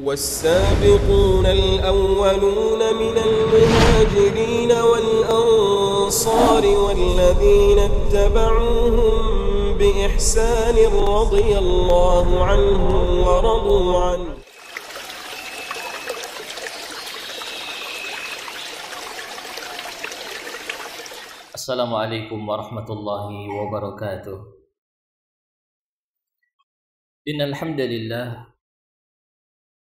والسابقون الأولون من المهاجرين والأنصار والذين اتبعوهم بإحسان رضي الله عنهم ورضوا عنه السلام عليكم ورحمة الله وبركاته إن الحمد لله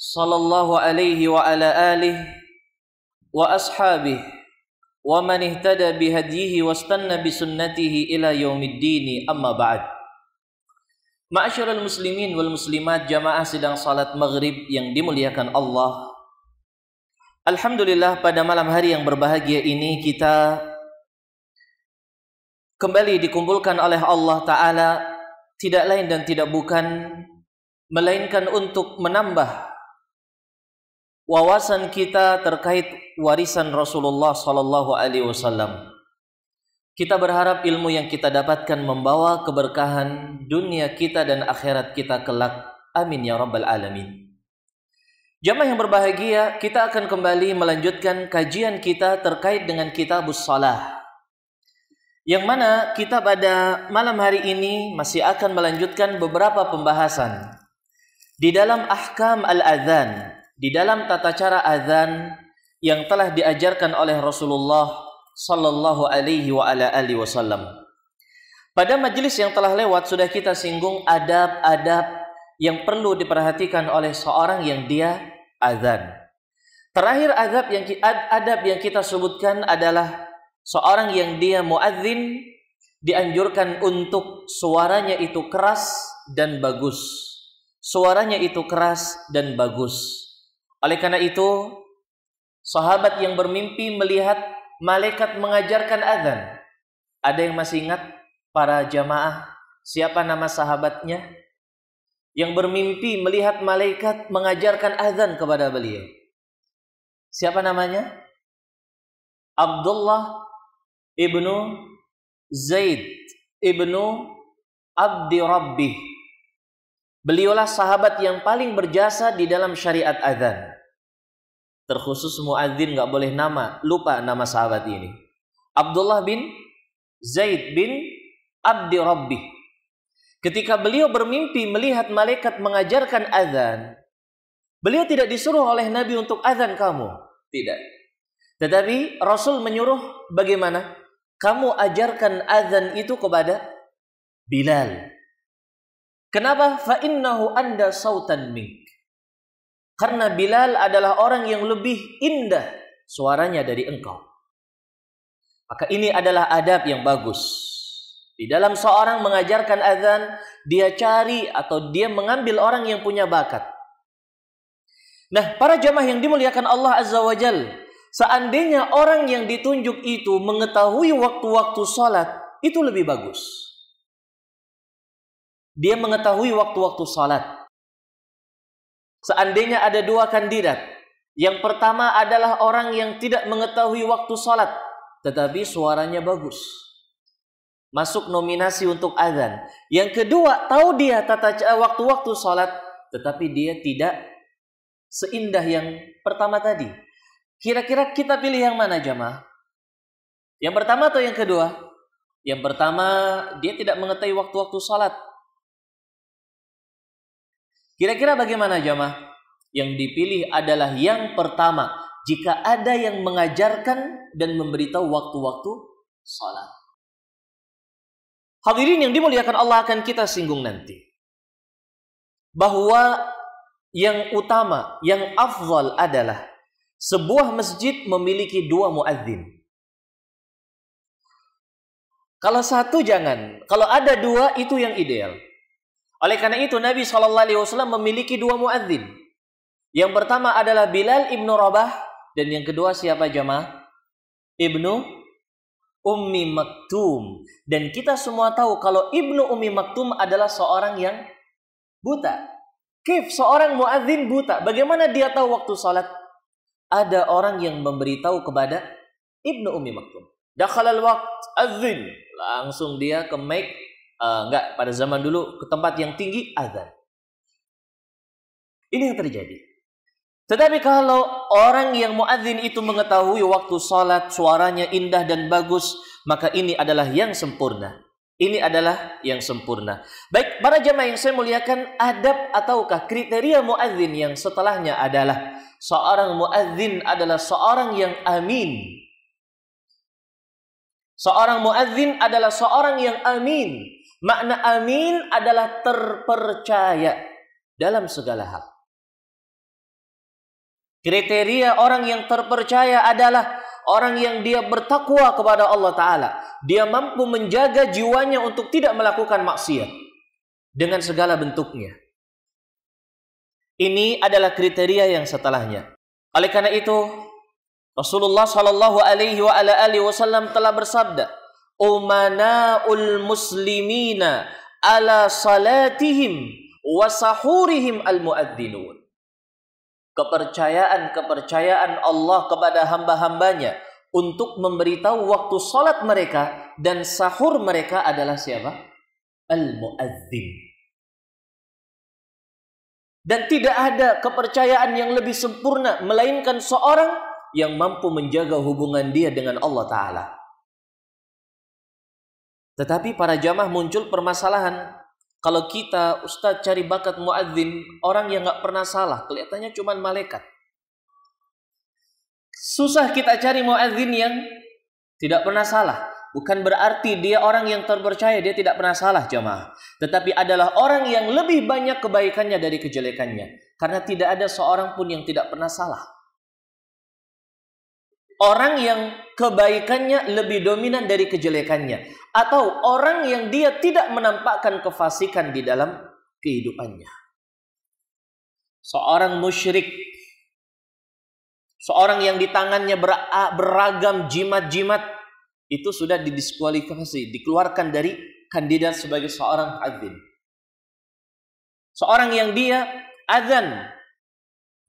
صلى الله عليه وعلى آله وأصحابه ومن اهتدى بهديه واستنى بسنته إلى يوم الدين أما بعد Ma'asyiral muslimin wal muslimat jamaah sidang salat maghrib yang dimuliakan Allah Alhamdulillah pada malam hari yang berbahagia ini kita kembali dikumpulkan oleh Allah Ta'ala tidak lain dan tidak bukan melainkan untuk menambah wawasan kita terkait warisan Rasulullah Sallallahu Alaihi Wasallam. Kita berharap ilmu yang kita dapatkan membawa keberkahan dunia kita dan akhirat kita kelak. Amin ya rabbal alamin. Jamaah yang berbahagia, kita akan kembali melanjutkan kajian kita terkait dengan kitab salah. Yang mana kita pada malam hari ini masih akan melanjutkan beberapa pembahasan di dalam ahkam al-adhan di dalam tata cara azan yang telah diajarkan oleh Rasulullah sallallahu alaihi wa ala alihi wasallam. Pada majelis yang telah lewat sudah kita singgung adab-adab yang perlu diperhatikan oleh seorang yang dia azan. Terakhir adab yang adab yang kita sebutkan adalah seorang yang dia muadzin dianjurkan untuk suaranya itu keras dan bagus. Suaranya itu keras dan bagus. Oleh karena itu, sahabat yang bermimpi melihat malaikat mengajarkan azan. Ada yang masih ingat para jamaah siapa nama sahabatnya yang bermimpi melihat malaikat mengajarkan azan kepada beliau? Siapa namanya? Abdullah ibnu Zaid ibnu Abdi Rabbih Beliaulah sahabat yang paling berjasa di dalam syariat adzan. Terkhusus muadzin nggak boleh nama, lupa nama sahabat ini. Abdullah bin Zaid bin Abdi Rabbi. Ketika beliau bermimpi melihat malaikat mengajarkan adzan, beliau tidak disuruh oleh Nabi untuk adzan kamu, tidak. Tetapi Rasul menyuruh bagaimana? Kamu ajarkan adzan itu kepada Bilal Kenapa? innahu anda sautan mink. Karena Bilal adalah orang yang lebih indah suaranya dari engkau. Maka ini adalah adab yang bagus. Di dalam seorang mengajarkan azan, dia cari atau dia mengambil orang yang punya bakat. Nah, para jamaah yang dimuliakan Allah Azza wa Jal, seandainya orang yang ditunjuk itu mengetahui waktu-waktu sholat, itu lebih bagus. Dia mengetahui waktu-waktu salat. Seandainya ada dua kandidat, yang pertama adalah orang yang tidak mengetahui waktu salat tetapi suaranya bagus. Masuk nominasi untuk azan. Yang kedua, tahu dia tata waktu-waktu salat tetapi dia tidak seindah yang pertama tadi. Kira-kira kita pilih yang mana jamaah? Yang pertama atau yang kedua? Yang pertama, dia tidak mengetahui waktu-waktu salat Kira-kira bagaimana jamaah? Yang dipilih adalah yang pertama, jika ada yang mengajarkan dan memberitahu waktu-waktu salat. Hadirin yang dimuliakan Allah akan kita singgung nanti. Bahwa yang utama, yang afdal adalah sebuah masjid memiliki dua muadzin. Kalau satu jangan, kalau ada dua itu yang ideal. Oleh karena itu Nabi Shallallahu Alaihi Wasallam memiliki dua muadzin. Yang pertama adalah Bilal ibnu Rabah dan yang kedua siapa jemaah? Ibnu Ummi Maktum. Dan kita semua tahu kalau Ibnu Ummi Maktum adalah seorang yang buta. Kif, seorang muadzin buta. Bagaimana dia tahu waktu salat? Ada orang yang memberitahu kepada Ibnu Ummi Maktum. Dakhalal waqt azin. Langsung dia ke mic uh, enggak pada zaman dulu ke tempat yang tinggi azan. Ini yang terjadi. Tetapi kalau orang yang muadzin itu mengetahui waktu salat suaranya indah dan bagus, maka ini adalah yang sempurna. Ini adalah yang sempurna. Baik, para jemaah yang saya muliakan, adab ataukah kriteria muadzin yang setelahnya adalah seorang muadzin adalah seorang yang amin. Seorang muadzin adalah seorang yang amin. Makna amin adalah terpercaya dalam segala hal. Kriteria orang yang terpercaya adalah orang yang dia bertakwa kepada Allah Ta'ala. Dia mampu menjaga jiwanya untuk tidak melakukan maksiat dengan segala bentuknya. Ini adalah kriteria yang setelahnya. Oleh karena itu, Rasulullah Shallallahu Alaihi Wasallam telah bersabda, umanaul muslimina ala salatihim wa sahurihim al muadzinun kepercayaan-kepercayaan Allah kepada hamba-hambanya untuk memberitahu waktu salat mereka dan sahur mereka adalah siapa? Al-Muazzin. Dan tidak ada kepercayaan yang lebih sempurna melainkan seorang yang mampu menjaga hubungan dia dengan Allah Ta'ala. Tetapi para jamaah muncul permasalahan. Kalau kita ustaz cari bakat muadzin, orang yang nggak pernah salah, kelihatannya cuma malaikat. Susah kita cari muadzin yang tidak pernah salah. Bukan berarti dia orang yang terpercaya, dia tidak pernah salah jamaah. Tetapi adalah orang yang lebih banyak kebaikannya dari kejelekannya. Karena tidak ada seorang pun yang tidak pernah salah orang yang kebaikannya lebih dominan dari kejelekannya atau orang yang dia tidak menampakkan kefasikan di dalam kehidupannya. Seorang musyrik, seorang yang di tangannya beragam jimat-jimat itu sudah didiskualifikasi, dikeluarkan dari kandidat sebagai seorang adzan. Seorang yang dia azan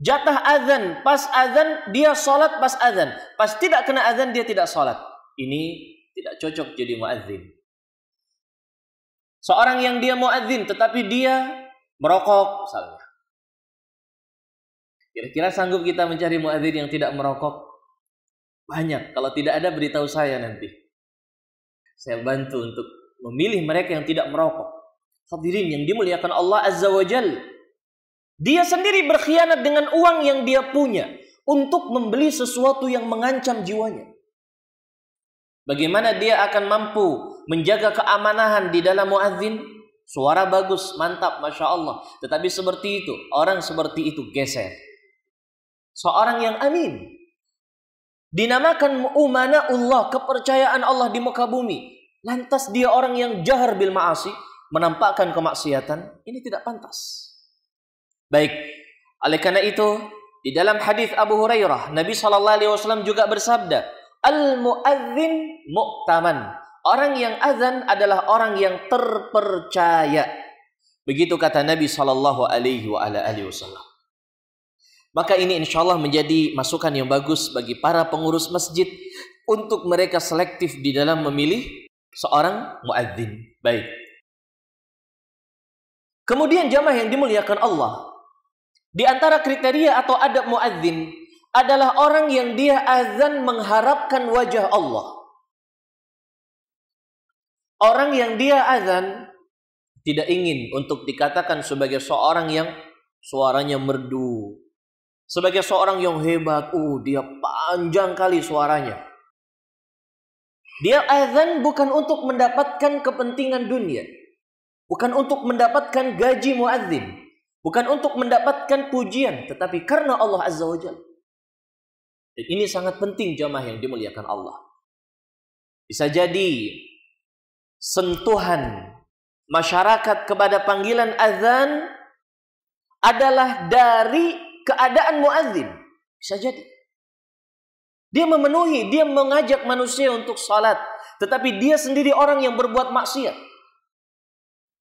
Jatah azan, pas azan dia sholat pas azan. Pas tidak kena azan dia tidak sholat. Ini tidak cocok jadi muadzin. Seorang yang dia muadzin tetapi dia merokok misalnya. Kira-kira sanggup kita mencari muadzin yang tidak merokok? Banyak. Kalau tidak ada beritahu saya nanti. Saya bantu untuk memilih mereka yang tidak merokok. Hadirin yang dimuliakan Allah Azza wa Jalla. Dia sendiri berkhianat dengan uang yang dia punya untuk membeli sesuatu yang mengancam jiwanya. Bagaimana dia akan mampu menjaga keamanahan di dalam muadzin? Suara bagus, mantap, masya Allah. Tetapi seperti itu, orang seperti itu geser. Seorang yang amin. Dinamakan umana Allah, kepercayaan Allah di muka bumi. Lantas dia orang yang jahar bil ma'asi, menampakkan kemaksiatan. Ini tidak pantas. Baik, oleh karena itu di dalam hadis Abu Hurairah Nabi Shallallahu Alaihi Wasallam juga bersabda, al muadzin muktaman. Orang yang azan adalah orang yang terpercaya. Begitu kata Nabi Shallallahu Alaihi Wasallam. Maka ini insya Allah menjadi masukan yang bagus bagi para pengurus masjid untuk mereka selektif di dalam memilih seorang muadzin. Baik. Kemudian jamaah yang dimuliakan Allah, di antara kriteria atau adab muadzin adalah orang yang dia azan mengharapkan wajah Allah. Orang yang dia azan tidak ingin untuk dikatakan sebagai seorang yang suaranya merdu, sebagai seorang yang hebat, uh dia panjang kali suaranya. Dia azan bukan untuk mendapatkan kepentingan dunia, bukan untuk mendapatkan gaji muadzin, Bukan untuk mendapatkan pujian, tetapi karena Allah Azza wa Jal. Dan ini sangat penting jamaah yang dimuliakan Allah. Bisa jadi sentuhan masyarakat kepada panggilan azan adalah dari keadaan muadzin. Bisa jadi. Dia memenuhi, dia mengajak manusia untuk salat, tetapi dia sendiri orang yang berbuat maksiat.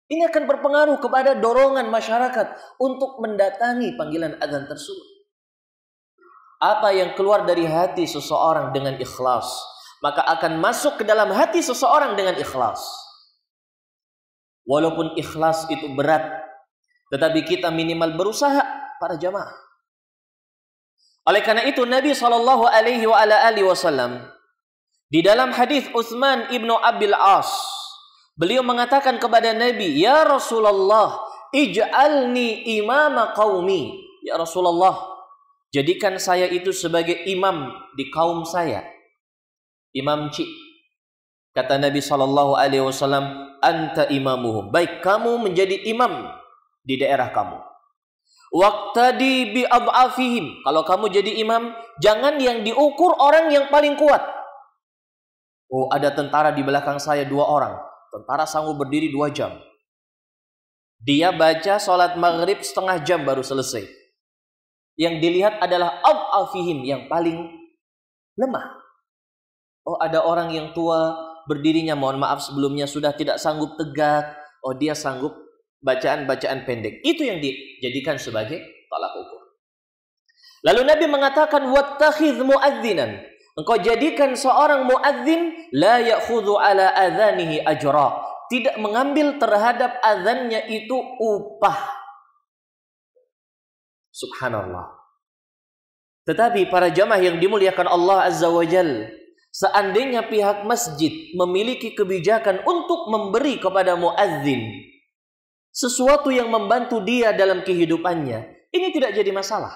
Ini akan berpengaruh kepada dorongan masyarakat untuk mendatangi panggilan azan tersebut. Apa yang keluar dari hati seseorang dengan ikhlas, maka akan masuk ke dalam hati seseorang dengan ikhlas. Walaupun ikhlas itu berat, tetapi kita minimal berusaha para jamaah. Oleh karena itu Nabi Shallallahu Alaihi Wasallam di dalam hadis Utsman ibnu Abil As Beliau mengatakan kepada Nabi, "Ya Rasulullah, ij'alni imama qaumi." Ya Rasulullah, jadikan saya itu sebagai imam di kaum saya. Imam Cik. Kata Nabi saw alaihi "Anta imamuhum." Baik, kamu menjadi imam di daerah kamu. Waktadi bi ab'afihim. Kalau kamu jadi imam, jangan yang diukur orang yang paling kuat. Oh, ada tentara di belakang saya dua orang Tentara sanggup berdiri dua jam. Dia baca sholat maghrib setengah jam baru selesai. Yang dilihat adalah al-afihim yang paling lemah. Oh ada orang yang tua berdirinya mohon maaf sebelumnya sudah tidak sanggup tegak. Oh dia sanggup bacaan-bacaan pendek. Itu yang dijadikan sebagai tolak ukur. Lalu Nabi mengatakan wattakhidh muadzinan. Engkau jadikan seorang muadzin la ya'khudhu ala adhanihi ajra, tidak mengambil terhadap azannya itu upah. Subhanallah. Tetapi para jamaah yang dimuliakan Allah Azza wa Jal, seandainya pihak masjid memiliki kebijakan untuk memberi kepada muadzin sesuatu yang membantu dia dalam kehidupannya, ini tidak jadi masalah.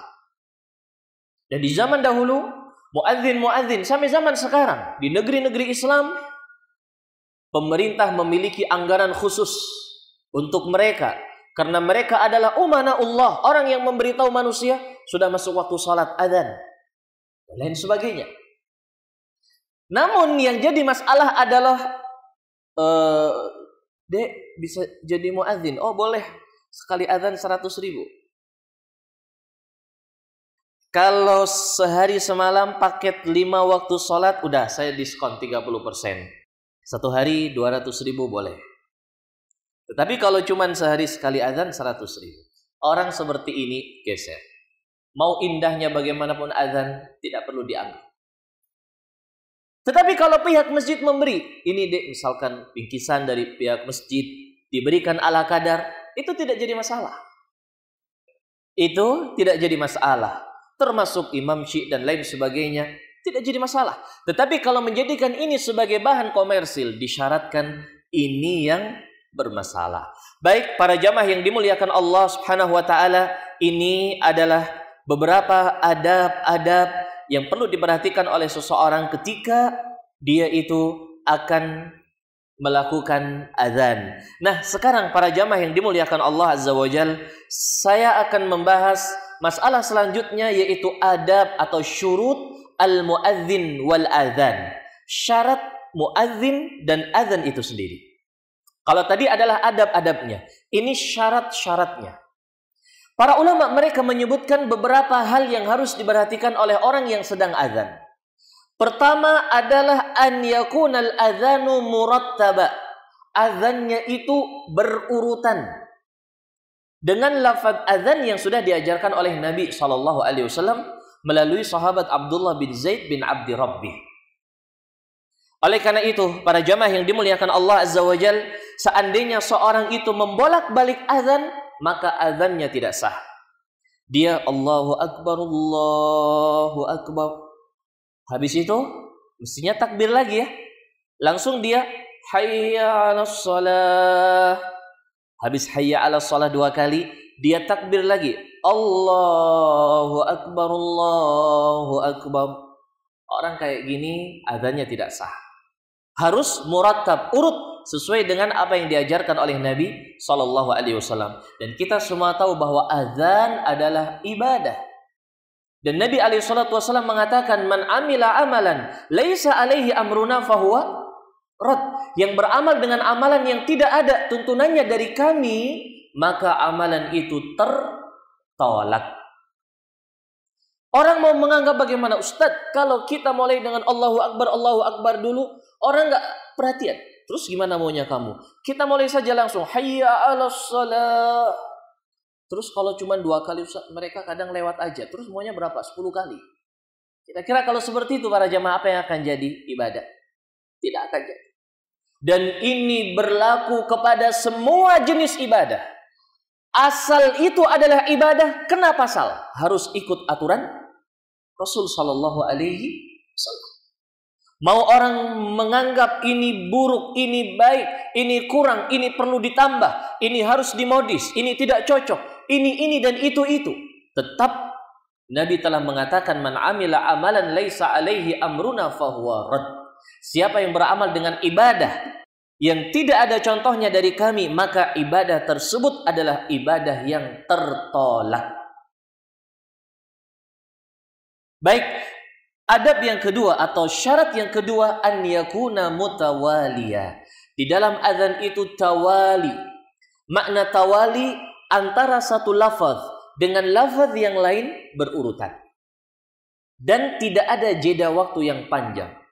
Dan di zaman dahulu, Muadzin-muadzin sampai zaman sekarang di negeri-negeri Islam pemerintah memiliki anggaran khusus untuk mereka karena mereka adalah umana Allah, orang yang memberitahu manusia sudah masuk waktu salat adzan dan lain sebagainya. Namun yang jadi masalah adalah eh Dek bisa jadi muadzin. Oh boleh sekali adzan seratus ribu. Kalau sehari semalam paket lima waktu sholat, udah saya diskon 30%. Satu hari 200 ribu boleh. Tetapi kalau cuman sehari sekali azan 100 ribu. Orang seperti ini geser. Mau indahnya bagaimanapun azan, tidak perlu dianggap. Tetapi kalau pihak masjid memberi, ini dek misalkan bingkisan dari pihak masjid diberikan ala kadar, itu tidak jadi masalah. Itu tidak jadi masalah termasuk imam syi dan lain sebagainya tidak jadi masalah. Tetapi kalau menjadikan ini sebagai bahan komersil disyaratkan ini yang bermasalah. Baik para jamaah yang dimuliakan Allah Subhanahu wa taala, ini adalah beberapa adab-adab yang perlu diperhatikan oleh seseorang ketika dia itu akan melakukan azan. Nah, sekarang para jamaah yang dimuliakan Allah Azza wa Jal, saya akan membahas masalah selanjutnya yaitu adab atau syurut al-muadzin wal adzan. Syarat muadzin dan adzan itu sendiri. Kalau tadi adalah adab-adabnya, ini syarat-syaratnya. Para ulama mereka menyebutkan beberapa hal yang harus diperhatikan oleh orang yang sedang adzan Pertama adalah an yakunal adzanu murattaba. adzannya itu berurutan dengan lafaz azan yang sudah diajarkan oleh Nabi Shallallahu Alaihi Wasallam melalui sahabat Abdullah bin Zaid bin Abdi Rabbi. Oleh karena itu, para jamaah yang dimuliakan Allah Azza wa seandainya seorang itu membolak-balik azan, maka azannya tidak sah. Dia Allahu Akbar, Allahu Akbar. Habis itu, mestinya takbir lagi ya. Langsung dia, Hayya salah Habis hayya ala sholat dua kali, dia takbir lagi. Allahu Akbar, Allahu Akbar. Orang kayak gini adanya tidak sah. Harus muratab, urut sesuai dengan apa yang diajarkan oleh Nabi Shallallahu Alaihi Wasallam. Dan kita semua tahu bahwa azan adalah ibadah. Dan Nabi Alaihi Wasallam mengatakan, "Man amila amalan, leisa alaihi amruna fahuwa Rod yang beramal dengan amalan yang tidak ada tuntunannya dari kami, maka amalan itu tertolak. Orang mau menganggap bagaimana Ustadz kalau kita mulai dengan Allahu Akbar, Allahu Akbar dulu, orang nggak perhatian. Terus gimana maunya kamu? Kita mulai saja langsung hayya ala salat. Terus kalau cuma dua kali Ustaz, mereka kadang lewat aja. Terus maunya berapa? Sepuluh kali. Kira-kira kalau seperti itu para jamaah apa yang akan jadi ibadah? Tidak akan jadi. Dan ini berlaku kepada semua jenis ibadah. Asal itu adalah ibadah, kenapa asal? Harus ikut aturan Rasul Shallallahu Alaihi Wasallam. Mau orang menganggap ini buruk, ini baik, ini kurang, ini perlu ditambah, ini harus dimodis, ini tidak cocok, ini ini dan itu itu. Tetap Nabi telah mengatakan man amila amalan laisa alaihi amruna fahuwa rad. Siapa yang beramal dengan ibadah yang tidak ada contohnya dari kami, maka ibadah tersebut adalah ibadah yang tertolak. Baik, adab yang kedua atau syarat yang kedua an yakuna mutawaliya. Di dalam azan itu tawali. Makna tawali antara satu lafaz dengan lafaz yang lain berurutan. Dan tidak ada jeda waktu yang panjang.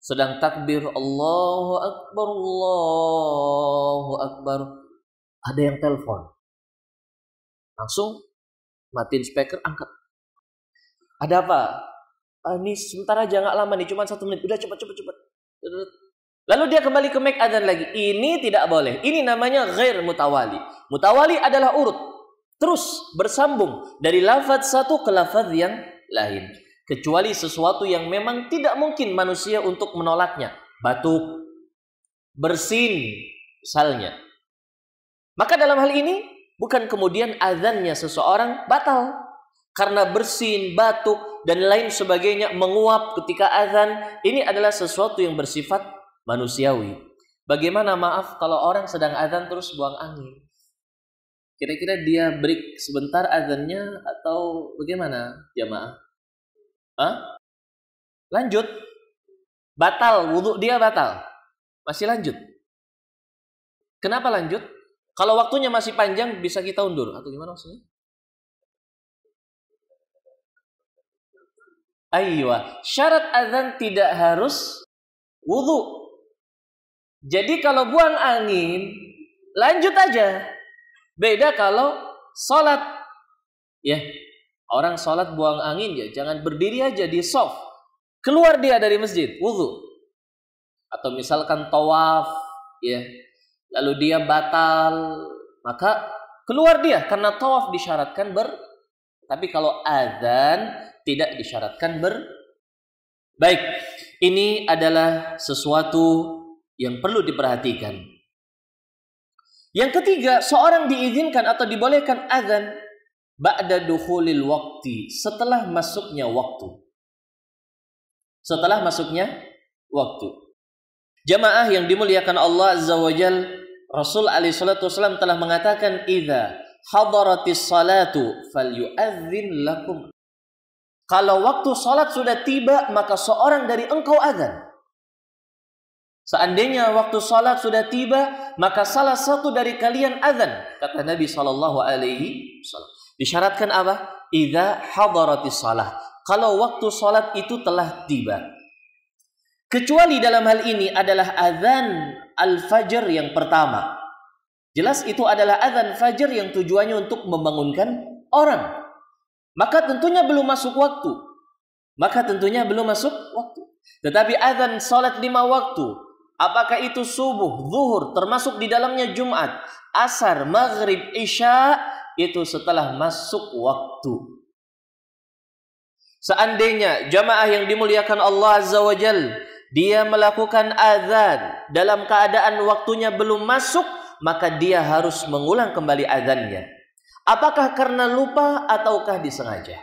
Sedang takbir Allahu Akbar, Allahu Akbar. Ada yang telepon. Langsung matiin speaker, angkat. Ada apa? Ah, ini sebentar aja, nggak lama nih, cuma satu menit. Udah cepet cepet cepet Lalu dia kembali ke make adzan lagi. Ini tidak boleh. Ini namanya ghair mutawali. Mutawali adalah urut. Terus bersambung dari lafaz satu ke lafaz yang lain kecuali sesuatu yang memang tidak mungkin manusia untuk menolaknya. Batuk, bersin, misalnya. Maka dalam hal ini bukan kemudian azannya seseorang batal karena bersin, batuk dan lain sebagainya menguap ketika azan ini adalah sesuatu yang bersifat manusiawi. Bagaimana maaf kalau orang sedang azan terus buang angin? Kira-kira dia break sebentar azannya atau bagaimana jamaah? Ya, Hah? Lanjut. Batal, wudhu dia batal. Masih lanjut. Kenapa lanjut? Kalau waktunya masih panjang bisa kita undur. Atau gimana maksudnya? Aywa. Syarat azan tidak harus wudhu. Jadi kalau buang angin, lanjut aja. Beda kalau sholat. Ya, Orang sholat buang angin ya, jangan berdiri aja di soft. Keluar dia dari masjid, wudhu. Atau misalkan tawaf, ya. Lalu dia batal, maka keluar dia karena tawaf disyaratkan ber. Tapi kalau azan tidak disyaratkan ber. Baik, ini adalah sesuatu yang perlu diperhatikan. Yang ketiga, seorang diizinkan atau dibolehkan azan ba'da dukhulil waqti setelah masuknya waktu setelah masuknya waktu jamaah yang dimuliakan Allah azza wajal Rasul alaihi salatu wasallam telah mengatakan idza hadaratis salatu falyu'adzin lakum kalau waktu salat sudah tiba maka seorang dari engkau azan Seandainya waktu salat sudah tiba, maka salah satu dari kalian azan, kata Nabi sallallahu alaihi wasallam. Disyaratkan apa? Idza hadaratis salah. Kalau waktu salat itu telah tiba. Kecuali dalam hal ini adalah azan al-fajr yang pertama. Jelas itu adalah azan fajr yang tujuannya untuk membangunkan orang. Maka tentunya belum masuk waktu. Maka tentunya belum masuk waktu. Tetapi azan salat lima waktu, apakah itu subuh, zuhur, termasuk di dalamnya Jumat, asar, maghrib, isya, itu setelah masuk waktu. Seandainya jamaah yang dimuliakan Allah Azza wa Jal, dia melakukan azan dalam keadaan waktunya belum masuk, maka dia harus mengulang kembali azannya. Apakah karena lupa ataukah disengaja?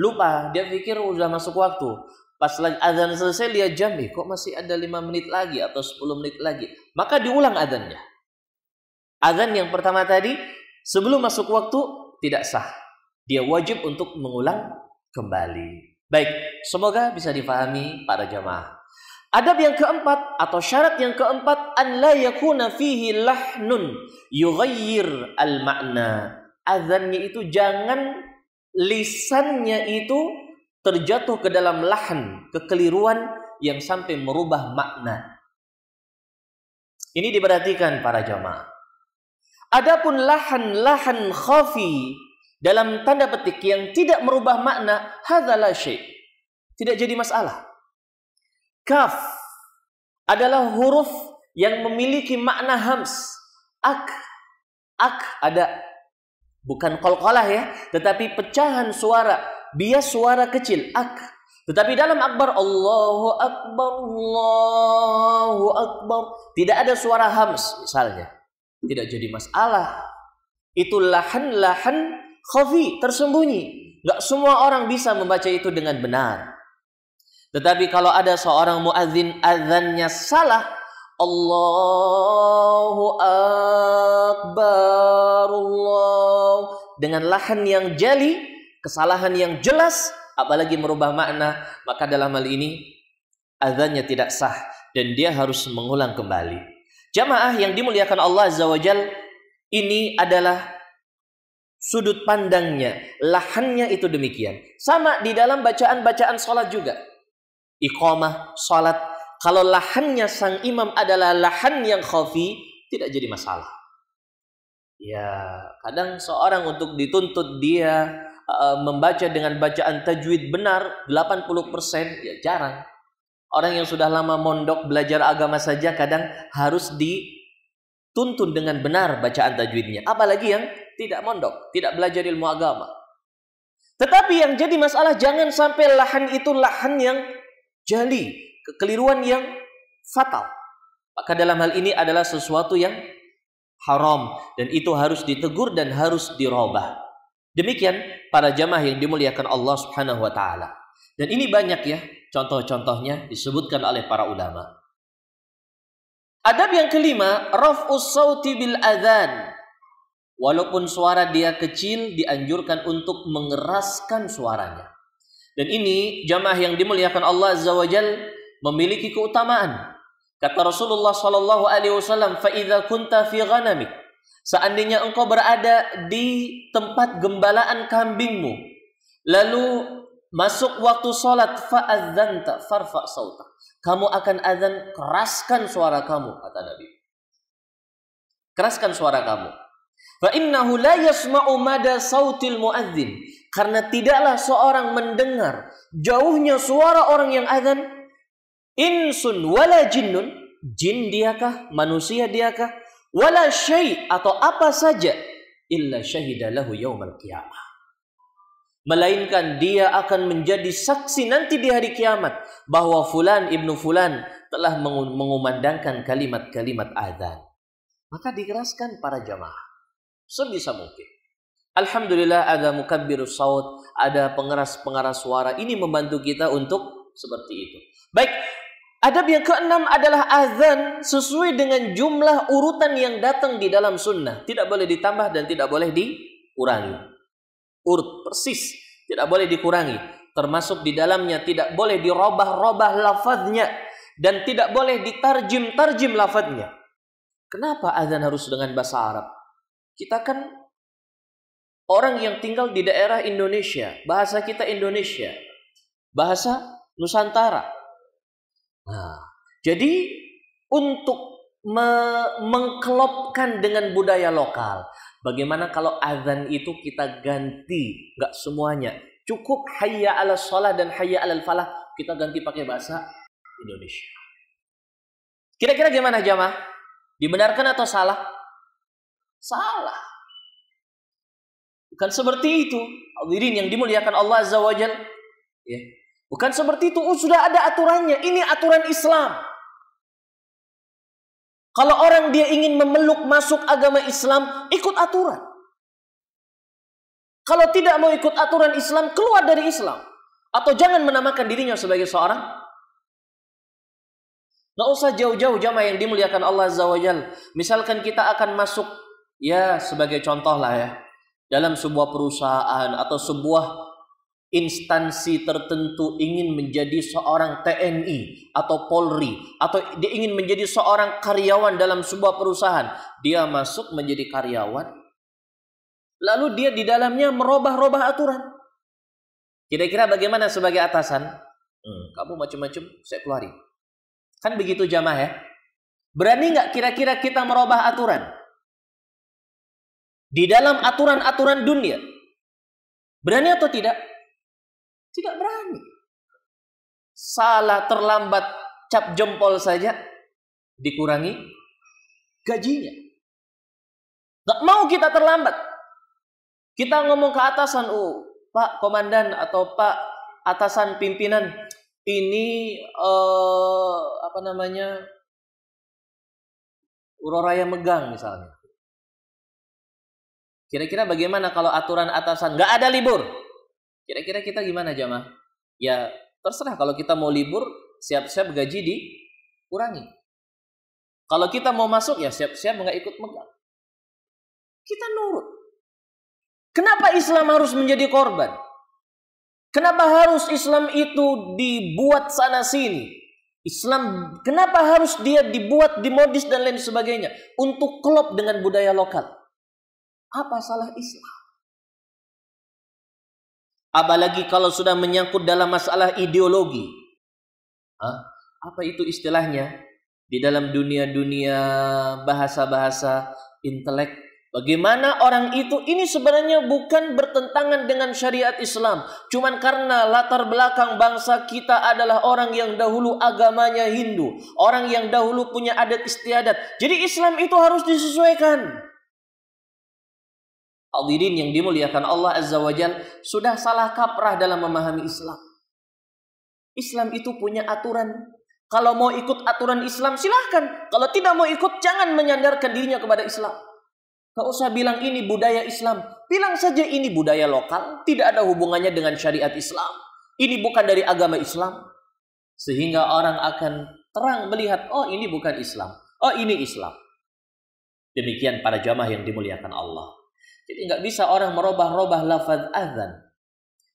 Lupa, dia pikir oh, udah masuk waktu. Pas azan selesai dia jam, kok masih ada lima menit lagi atau sepuluh menit lagi. Maka diulang azannya. Azan yang pertama tadi Sebelum masuk waktu tidak sah. Dia wajib untuk mengulang kembali. Baik, semoga bisa difahami para jamaah. Adab yang keempat atau syarat yang keempat an la yakuna fihi lahnun yughayyir al makna. Azannya itu jangan lisannya itu terjatuh ke dalam lahan, kekeliruan yang sampai merubah makna. Ini diperhatikan para jamaah. Adapun lahan-lahan khafi dalam tanda petik yang tidak merubah makna hadzalah syai. Tidak jadi masalah. Kaf adalah huruf yang memiliki makna hams. Ak ak ada bukan kolkolah ya, tetapi pecahan suara, bias suara kecil ak. Tetapi dalam akbar Allahu akbar Allahu akbar tidak ada suara hams misalnya. Tidak jadi masalah. Itu lahan-lahan khafi, tersembunyi. Gak semua orang bisa membaca itu dengan benar. Tetapi kalau ada seorang muazin azannya salah, Allahu Akbar Allah dengan lahan yang jeli, kesalahan yang jelas, apalagi merubah makna, maka dalam hal ini azannya tidak sah dan dia harus mengulang kembali. Jamaah yang dimuliakan Allah Azza wa ini adalah sudut pandangnya, lahannya itu demikian. Sama di dalam bacaan-bacaan sholat juga. Iqamah, sholat. Kalau lahannya sang imam adalah lahan yang khafi, tidak jadi masalah. Ya, kadang seorang untuk dituntut dia uh, membaca dengan bacaan tajwid benar 80%, ya jarang. Orang yang sudah lama mondok belajar agama saja kadang harus dituntun dengan benar bacaan tajwidnya. Apalagi yang tidak mondok, tidak belajar ilmu agama. Tetapi yang jadi masalah jangan sampai lahan itu lahan yang jali, kekeliruan yang fatal. Maka dalam hal ini adalah sesuatu yang haram dan itu harus ditegur dan harus dirobah. Demikian para jamaah yang dimuliakan Allah Subhanahu wa taala. Dan ini banyak ya contoh-contohnya disebutkan oleh para ulama. Adab yang kelima, raf'us sauti bil adzan. Walaupun suara dia kecil dianjurkan untuk mengeraskan suaranya. Dan ini jamaah yang dimuliakan Allah Azza wa Jal memiliki keutamaan. Kata Rasulullah sallallahu alaihi wasallam, "Fa idza kunta fi ghanamik" Seandainya engkau berada di tempat gembalaan kambingmu, lalu Masuk waktu sholat fa'adzanta farfa sauta. Kamu akan azan keraskan suara kamu kata Nabi. Keraskan suara kamu. Fa innahu la yasma'u mada sautil muadzin. Karena tidaklah seorang mendengar jauhnya suara orang yang azan insun wala jinnun. Jin diakah? Manusia diakah? Wala syai' atau apa saja illa syahidalahu yawmal qiyamah melainkan dia akan menjadi saksi nanti di hari kiamat bahwa fulan ibnu fulan telah mengumandangkan kalimat-kalimat azan Maka dikeraskan para jamaah sebisa mungkin. Alhamdulillah ada mukabbirus saud, ada pengeras-pengeras suara. Ini membantu kita untuk seperti itu. Baik, adab yang keenam adalah azan sesuai dengan jumlah urutan yang datang di dalam sunnah. Tidak boleh ditambah dan tidak boleh dikurangi urut persis, tidak boleh dikurangi. Termasuk di dalamnya tidak boleh dirobah-robah lafadznya dan tidak boleh ditarjim-tarjim lafadznya. Kenapa azan harus dengan bahasa Arab? Kita kan orang yang tinggal di daerah Indonesia, bahasa kita Indonesia, bahasa Nusantara. Nah, jadi untuk me mengkelopkan dengan budaya lokal, Bagaimana kalau azan itu kita ganti? Nggak semuanya. Cukup hayya ala sholat dan hayya ala falah. Kita ganti pakai bahasa Indonesia. Kira-kira gimana jamaah? Dibenarkan atau salah? Salah. Bukan seperti itu. Hadirin yang dimuliakan Allah Azza wa Jal. Ya. Bukan seperti itu. Oh, sudah ada aturannya. Ini aturan Islam. Kalau orang dia ingin memeluk masuk agama Islam, ikut aturan. Kalau tidak mau ikut aturan Islam, keluar dari Islam. Atau jangan menamakan dirinya sebagai seorang. Nggak usah jauh-jauh jamaah yang dimuliakan Allah Azza wa Misalkan kita akan masuk, ya sebagai contoh lah ya. Dalam sebuah perusahaan atau sebuah instansi tertentu ingin menjadi seorang TNI atau Polri atau dia ingin menjadi seorang karyawan dalam sebuah perusahaan, dia masuk menjadi karyawan. Lalu dia di dalamnya merubah-rubah aturan. Kira-kira bagaimana sebagai atasan? Hmm, kamu macam-macam, saya keluarin. Kan begitu jamaah ya. Berani nggak kira-kira kita merubah aturan? Di dalam aturan-aturan dunia. Berani atau tidak? Tidak berani. Salah terlambat cap jempol saja dikurangi gajinya. Gak mau kita terlambat. Kita ngomong ke atasan, oh, Pak Komandan atau Pak atasan pimpinan, ini uh, apa namanya Uroraya megang misalnya. Kira-kira bagaimana kalau aturan atasan nggak ada libur? Kira-kira kita gimana jamaah? Ya terserah kalau kita mau libur siap-siap gaji dikurangi. Kalau kita mau masuk ya siap-siap nggak ikut megang. Kita nurut. Kenapa Islam harus menjadi korban? Kenapa harus Islam itu dibuat sana sini? Islam kenapa harus dia dibuat dimodis dan lain sebagainya untuk klop dengan budaya lokal? Apa salah Islam? Apalagi kalau sudah menyangkut dalam masalah ideologi. Hah? Apa itu istilahnya? Di dalam dunia-dunia bahasa-bahasa intelek. Bagaimana orang itu ini sebenarnya bukan bertentangan dengan syariat Islam. Cuman karena latar belakang bangsa kita adalah orang yang dahulu agamanya Hindu. Orang yang dahulu punya adat istiadat. Jadi Islam itu harus disesuaikan. Hadirin yang dimuliakan Allah Azza wa Jal sudah salah kaprah dalam memahami Islam. Islam itu punya aturan. Kalau mau ikut aturan Islam silahkan. Kalau tidak mau ikut jangan menyandarkan dirinya kepada Islam. Gak usah bilang ini budaya Islam. Bilang saja ini budaya lokal. Tidak ada hubungannya dengan syariat Islam. Ini bukan dari agama Islam. Sehingga orang akan terang melihat, oh ini bukan Islam. Oh ini Islam. Demikian para jamaah yang dimuliakan Allah. Jadi nggak bisa orang merubah rubah lafaz azan.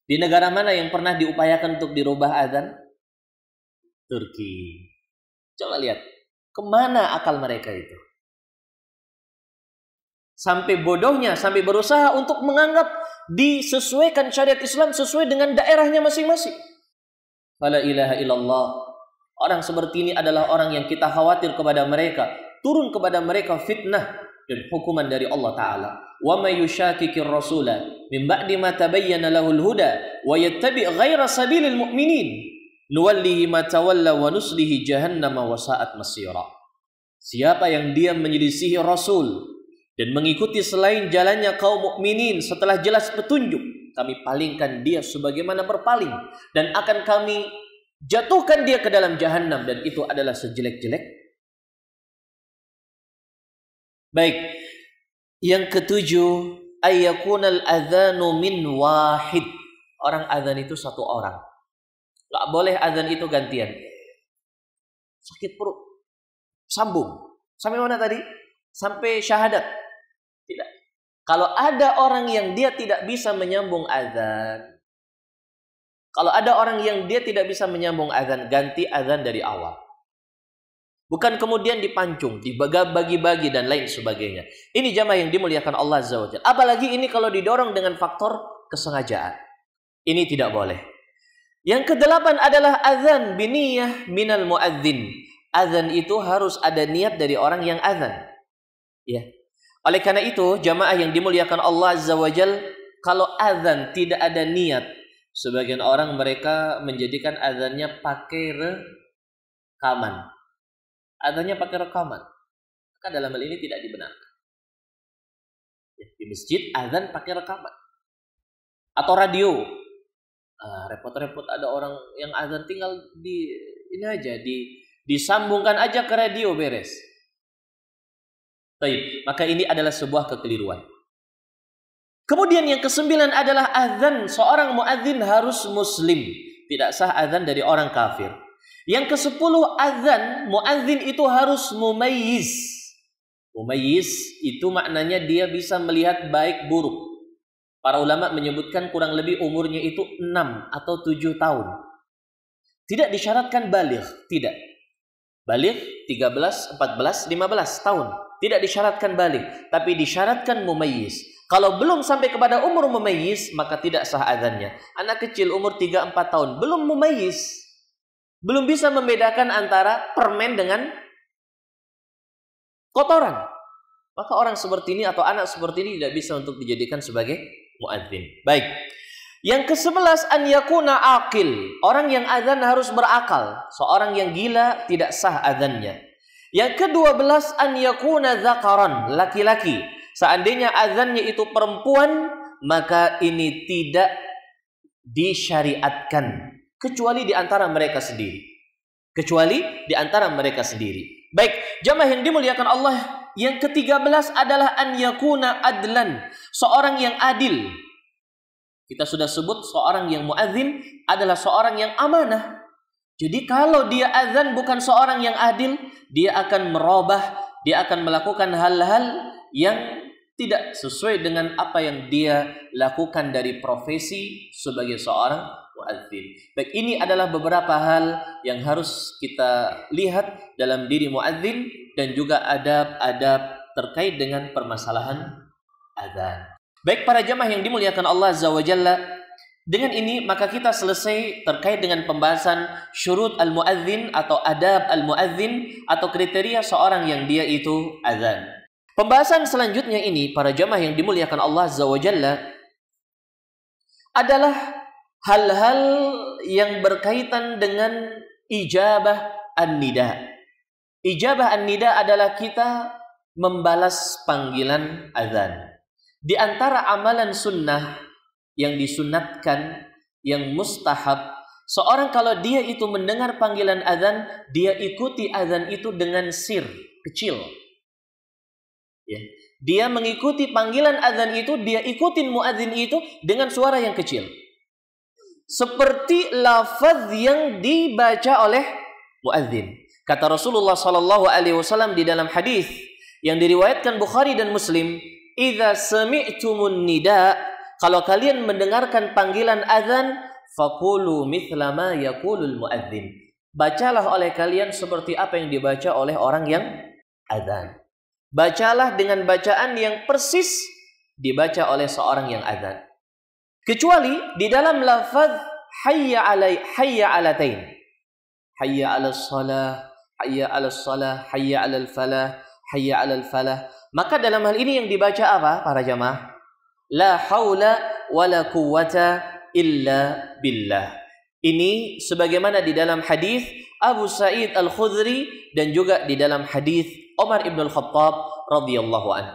Di negara mana yang pernah diupayakan untuk dirubah azan? Turki. Coba lihat, kemana akal mereka itu? Sampai bodohnya, sampai berusaha untuk menganggap disesuaikan syariat Islam sesuai dengan daerahnya masing-masing. Fala ilaha illallah. Orang seperti ini adalah orang yang kita khawatir kepada mereka. Turun kepada mereka fitnah dan hukuman dari Allah Ta'ala. Siapa yang dia menyelisihi Rasul dan mengikuti selain jalannya kaum mukminin setelah jelas petunjuk, kami palingkan dia sebagaimana berpaling dan akan kami jatuhkan dia ke dalam jahanam dan itu adalah sejelek-jelek. Baik, yang ketujuh, ayakunal adzanu min wahid. Orang adzan itu satu orang. Gak boleh adzan itu gantian. Sakit perut. Sambung. Sampai mana tadi? Sampai syahadat. Tidak. Kalau ada orang yang dia tidak bisa menyambung adzan, kalau ada orang yang dia tidak bisa menyambung azan, ganti azan dari awal. Bukan kemudian dipancung, dibagi-bagi dan lain sebagainya. Ini jamaah yang dimuliakan Allah Azza wa Apalagi ini kalau didorong dengan faktor kesengajaan. Ini tidak boleh. Yang kedelapan adalah azan biniyah minal muadzin. Azan itu harus ada niat dari orang yang azan. Ya. Oleh karena itu, jamaah yang dimuliakan Allah Azza wa kalau azan tidak ada niat, sebagian orang mereka menjadikan azannya pakai rekaman adanya pakai rekaman. Maka dalam hal ini tidak dibenarkan. Ya, di masjid azan pakai rekaman. Atau radio. repot ah, repot-repot ada orang yang azan tinggal di ini aja di disambungkan aja ke radio beres. Baik, maka ini adalah sebuah kekeliruan. Kemudian yang kesembilan adalah azan seorang muadzin harus muslim. Tidak sah azan dari orang kafir. Yang ke-10 azan, muazin itu harus mumayyiz. Mumayyiz itu maknanya dia bisa melihat baik buruk. Para ulama menyebutkan kurang lebih umurnya itu enam atau tujuh tahun. Tidak disyaratkan balik, tidak. Balik 13, 14, 15 tahun. Tidak disyaratkan balik, tapi disyaratkan mumayyiz. Kalau belum sampai kepada umur mumayyiz, maka tidak sah azannya. Anak kecil umur 3-4 tahun belum mumayyiz, belum bisa membedakan antara permen dengan kotoran. Maka orang seperti ini atau anak seperti ini tidak bisa untuk dijadikan sebagai muadzin. Baik. Yang kesebelas an yakuna akil. Orang yang azan harus berakal. Seorang yang gila tidak sah azannya. Yang kedua belas an yakuna Laki-laki. Seandainya azannya itu perempuan, maka ini tidak disyariatkan kecuali di antara mereka sendiri. Kecuali di antara mereka sendiri. Baik, jamaah yang dimuliakan Allah, yang ke-13 adalah an yakuna adlan, seorang yang adil. Kita sudah sebut seorang yang muadzin adalah seorang yang amanah. Jadi kalau dia azan bukan seorang yang adil, dia akan merubah, dia akan melakukan hal-hal yang tidak sesuai dengan apa yang dia lakukan dari profesi sebagai seorang muadzin. Baik, ini adalah beberapa hal yang harus kita lihat dalam diri muadzin dan juga adab-adab terkait dengan permasalahan azan. Baik para jemaah yang dimuliakan Allah Azza wa Jalla, dengan ini maka kita selesai terkait dengan pembahasan syurut al-muadzin atau adab al-muadzin atau kriteria seorang yang dia itu azan. Pembahasan selanjutnya ini para jemaah yang dimuliakan Allah Azza wa Jalla adalah hal-hal yang berkaitan dengan ijabah an-nida. Ijabah an-nida adalah kita membalas panggilan azan. Di antara amalan sunnah yang disunatkan, yang mustahab, seorang kalau dia itu mendengar panggilan azan, dia ikuti azan itu dengan sir, kecil. Ya. Dia mengikuti panggilan azan itu, dia ikutin muadzin itu dengan suara yang kecil seperti lafaz yang dibaca oleh muadzin. Kata Rasulullah sallallahu alaihi wasallam di dalam hadis yang diriwayatkan Bukhari dan Muslim, "Idza sami'tumun nida" kalau kalian mendengarkan panggilan azan, faqulu mithla ma yaqulul muadzin. Bacalah oleh kalian seperti apa yang dibaca oleh orang yang azan. Bacalah dengan bacaan yang persis dibaca oleh seorang yang azan. Kecuali di dalam lafaz hayya alai hayya alatain. Hayya ala salah, hayya ala salah, hayya ala falah, hayya ala falah. Maka dalam hal ini yang dibaca apa para jamaah? La haula wala quwata illa billah. Ini sebagaimana di dalam hadis Abu Sa'id Al-Khudri dan juga di dalam hadis Umar Ibn Al-Khattab radhiyallahu an.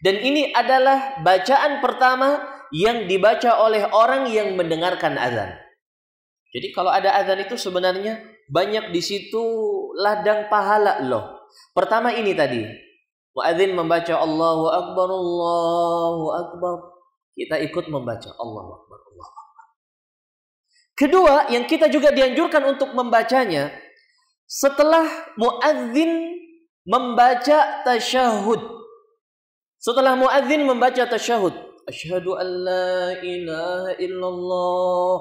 Dan ini adalah bacaan pertama yang dibaca oleh orang yang mendengarkan azan. Jadi kalau ada azan itu sebenarnya banyak di situ ladang pahala loh. Pertama ini tadi, muadzin membaca Allahu Akbar, Allahu Akbar. Kita ikut membaca Allahu Akbar, Allahu Akbar. Kedua, yang kita juga dianjurkan untuk membacanya setelah muadzin membaca tasyahud. Setelah muadzin membaca tasyahud, Ashadu an la ilaha illallah.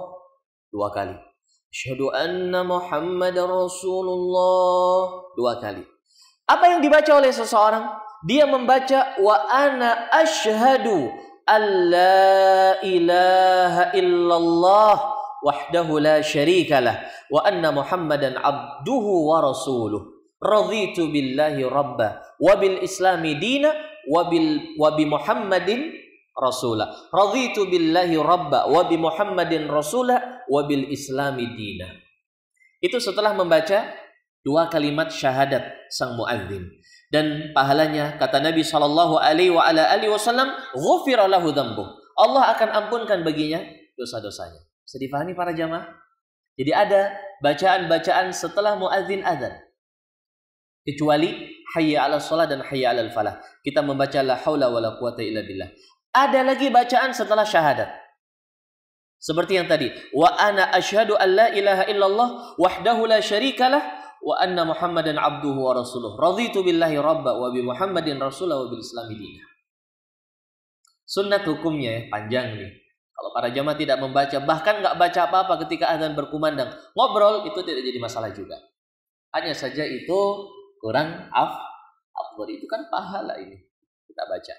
Dua kali. Ashadu anna Muhammad Rasulullah. Dua kali. Apa yang dibaca oleh seseorang? Dia membaca wa ana ashadu an la ilaha illallah wahdahu la syarikalah wa anna Muhammadan abduhu wa rasuluh. Raditu billahi rabba wa bil islami dina wa bil wa bi Muhammadin rasula. Raditu billahi rabba wa bi Muhammadin rasula wa bil islami dina. Itu setelah membaca dua kalimat syahadat sang muadzin dan pahalanya kata Nabi sallallahu alaihi wa ala alihi wasallam ghufira lahu Allah akan ampunkan baginya dosa-dosanya. Bisa dipahami para jamaah? Jadi ada bacaan-bacaan setelah muadzin adzan. Kecuali hayya 'ala shalah dan hayya 'alal falah. Kita membaca la haula wala quwata illa billah ada lagi bacaan setelah syahadat. Seperti yang tadi, wa ana asyhadu alla ilaha illallah wahdahu la syarikalah wa anna Muhammadan abduhu wa rasuluh. Raditu billahi rabba wa bi Muhammadin rasulah wa bil islami dina. Sunnat hukumnya ya, panjang nih. Kalau para jamaah tidak membaca, bahkan nggak baca apa-apa ketika azan berkumandang, ngobrol itu tidak jadi masalah juga. Hanya saja itu kurang af, afdol itu kan pahala ini kita baca.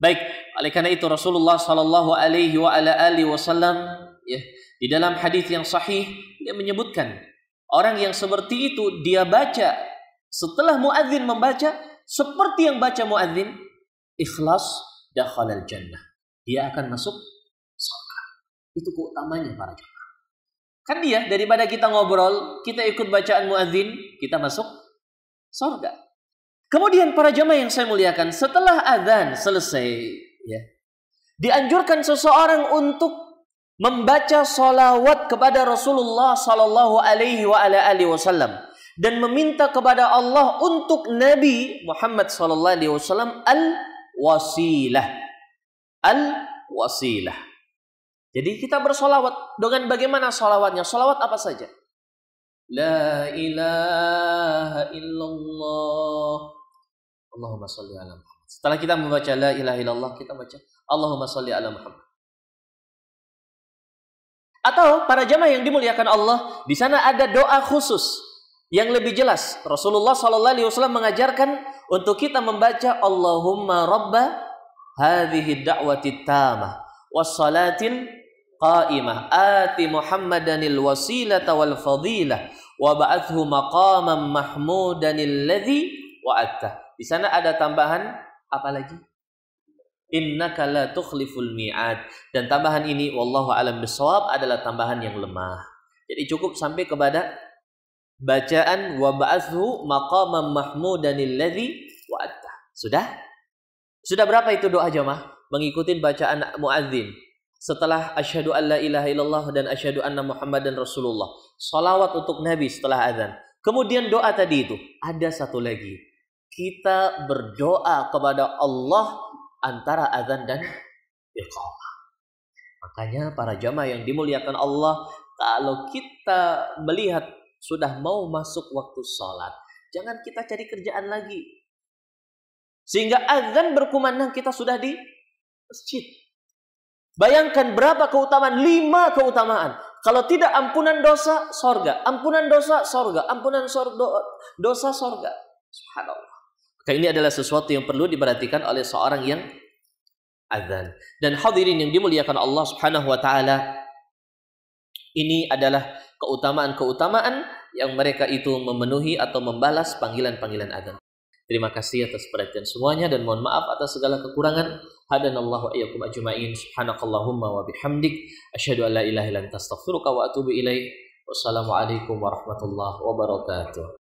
Baik, oleh karena itu Rasulullah sallallahu alaihi wa ala alihi wasallam ya, di dalam hadis yang sahih dia menyebutkan orang yang seperti itu dia baca setelah muadzin membaca seperti yang baca muadzin ikhlas al jannah. Dia akan masuk surga. Itu keutamanya para jemaah. Kan dia daripada kita ngobrol, kita ikut bacaan muadzin, kita masuk surga. Kemudian para jemaah yang saya muliakan, setelah adzan selesai, ya, dianjurkan seseorang untuk membaca solawat kepada Rasulullah Sallallahu Alaihi Wasallam dan meminta kepada Allah untuk Nabi Muhammad Sallallahu Alaihi Wasallam al wasilah, al wasilah. Jadi kita bersolawat dengan bagaimana solawatnya? Solawat apa saja? La ilaha illallah Allahumma salli ala Muhammad. Setelah kita membaca la ilaha illallah, kita baca Allahumma salli ala Muhammad. Atau para jamaah yang dimuliakan Allah, di sana ada doa khusus yang lebih jelas. Rasulullah sallallahu alaihi wasallam mengajarkan untuk kita membaca Allahumma rabba hadhihi da'wati tamah wassalatin qa'imah ati Muhammadanil wasilata wal fadilah wa ba'athu maqaman mahmudanil ladzi wa'atta. Di sana ada tambahan apa lagi? Innaka la tukhliful mi'ad. Dan tambahan ini wallahu alam bisawab adalah tambahan yang lemah. Jadi cukup sampai kepada bacaan wa ba'athu maqaman mahmudan alladhi wa'atta. Sudah? Sudah berapa itu doa jamaah? Mengikuti bacaan muadzin setelah asyhadu alla ilaha illallah dan asyhadu anna muhammadan rasulullah. Salawat untuk Nabi setelah azan. Kemudian doa tadi itu ada satu lagi kita berdoa kepada Allah antara azan dan iqamah. Makanya para jamaah yang dimuliakan Allah, kalau kita melihat sudah mau masuk waktu sholat, jangan kita cari kerjaan lagi. Sehingga azan berkumandang kita sudah di masjid. Bayangkan berapa keutamaan, lima keutamaan. Kalau tidak ampunan dosa, sorga. Ampunan dosa, sorga. Ampunan sorga, dosa, sorga. Subhanallah. Maka ini adalah sesuatu yang perlu diperhatikan oleh seorang yang azan. Dan hadirin yang dimuliakan Allah Subhanahu wa taala, ini adalah keutamaan-keutamaan yang mereka itu memenuhi atau membalas panggilan-panggilan azan. Terima kasih atas perhatian semuanya dan mohon maaf atas segala kekurangan. Hadanallahu ayyakum ajma'in. Subhanakallahumma wa bihamdik asyhadu an la ilaha illa anta astaghfiruka wa atubu ilaik. Wassalamualaikum warahmatullahi wabarakatuh.